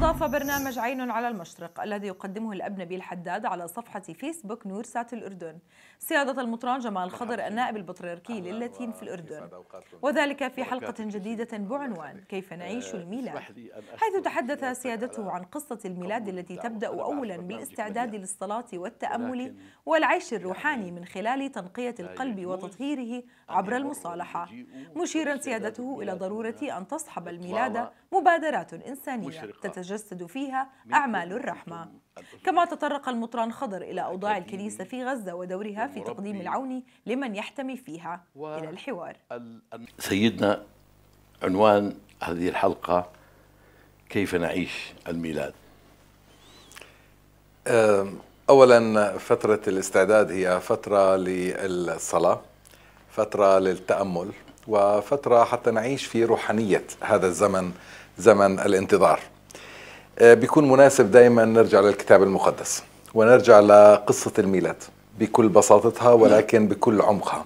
أضاف برنامج عين على المشرق الذي يقدمه الأب نبيل حداد على صفحة فيسبوك نور سات الأردن سيادة المطران جمال خضر النائب البطريركي للاتين في الأردن وذلك في حلقة جديدة بعنوان كيف نعيش آه، الميلاد حيث تحدث سيادته عن قصة الميلاد التي تبدأ أولا بالاستعداد للصلاة والتأمل والعيش يعني الروحاني من خلال تنقية القلب وتطهيره عبر المصالحة مشيرا سيادته إلى ضرورة أن تصحب الميلاد مبادرات إنسانية تتجلى تتجسد فيها أعمال الرحمة كما تطرق المطران خضر إلى أوضاع الكنيسة في غزة ودورها في تقديم العون لمن يحتمي فيها إلى الحوار سيدنا عنوان هذه الحلقة كيف نعيش الميلاد أولا فترة الاستعداد هي فترة للصلاة فترة للتأمل وفترة حتى نعيش في روحانية هذا الزمن زمن الانتظار آه، بيكون مناسب دائما نرجع للكتاب المقدس ونرجع لقصة الميلاد بكل بساطتها ولكن بكل عمقها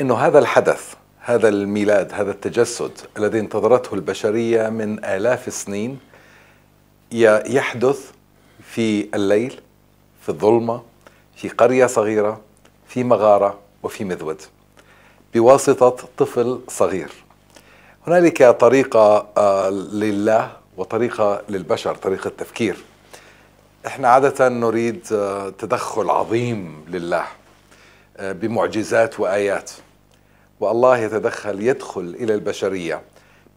انه هذا الحدث هذا الميلاد هذا التجسد الذي انتظرته البشرية من آلاف السنين يحدث في الليل في الظلمة في قرية صغيرة في مغارة وفي مذود بواسطة طفل صغير هنالك طريقة آه، لله وطريقة للبشر طريقة تفكير احنا عادة نريد آه، تدخل عظيم لله آه، بمعجزات وآيات والله يتدخل يدخل إلى البشرية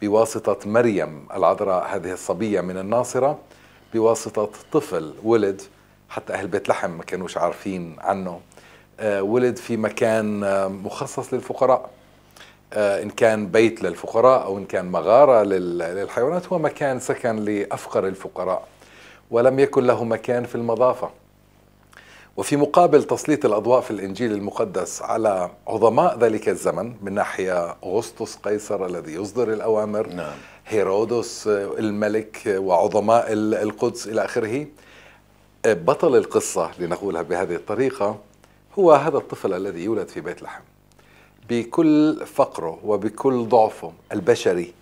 بواسطة مريم العذراء هذه الصبية من الناصرة بواسطة طفل ولد حتى أهل بيت لحم ما كانوش عارفين عنه آه، ولد في مكان مخصص للفقراء آه، ان كان بيت للفقراء او ان كان مغاره للحيوانات هو مكان سكن لافقر الفقراء ولم يكن له مكان في المضافه وفي مقابل تسليط الاضواء في الانجيل المقدس على عظماء ذلك الزمن من ناحيه اغسطس قيصر الذي يصدر الاوامر نعم. هيرودس الملك وعظماء القدس الى اخره آه، بطل القصه لنقولها بهذه الطريقه هو هذا الطفل الذي يولد في بيت لحم بكل فقره وبكل ضعفه البشري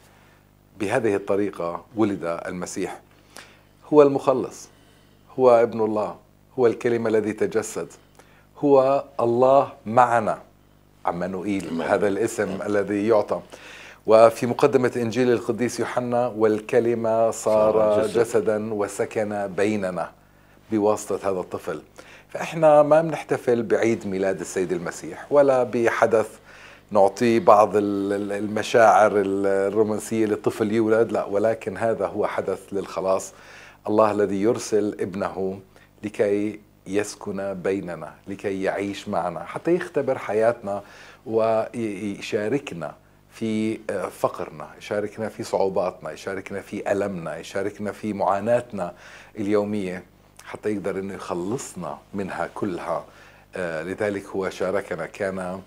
بهذه الطريقة ولد المسيح هو المخلص هو ابن الله هو الكلمة الذي تجسد هو الله معنا عمانوئيل هذا الاسم مم. الذي يعطى وفي مقدمة إنجيل القديس يوحنا والكلمة صار جسدا وسكن بيننا بواسطة هذا الطفل فإحنا ما بنحتفل بعيد ميلاد السيد المسيح ولا بحدث نعطيه بعض المشاعر الرومانسية للطفل يولد لا ولكن هذا هو حدث للخلاص الله الذي يرسل ابنه لكي يسكن بيننا لكي يعيش معنا حتى يختبر حياتنا ويشاركنا في فقرنا يشاركنا في صعوباتنا يشاركنا في ألمنا يشاركنا في معاناتنا اليومية حتى يقدر أنه يخلصنا منها كلها آه، لذلك هو شاركنا كان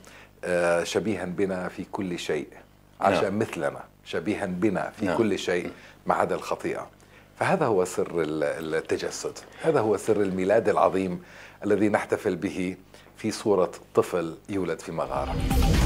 آه، شبيها بنا في كل شيء نعم. عاش مثلنا شبيها بنا في نعم. كل شيء ما عدا الخطيئة فهذا هو سر التجسد هذا هو سر الميلاد العظيم الذي نحتفل به في صورة طفل يولد في مغارة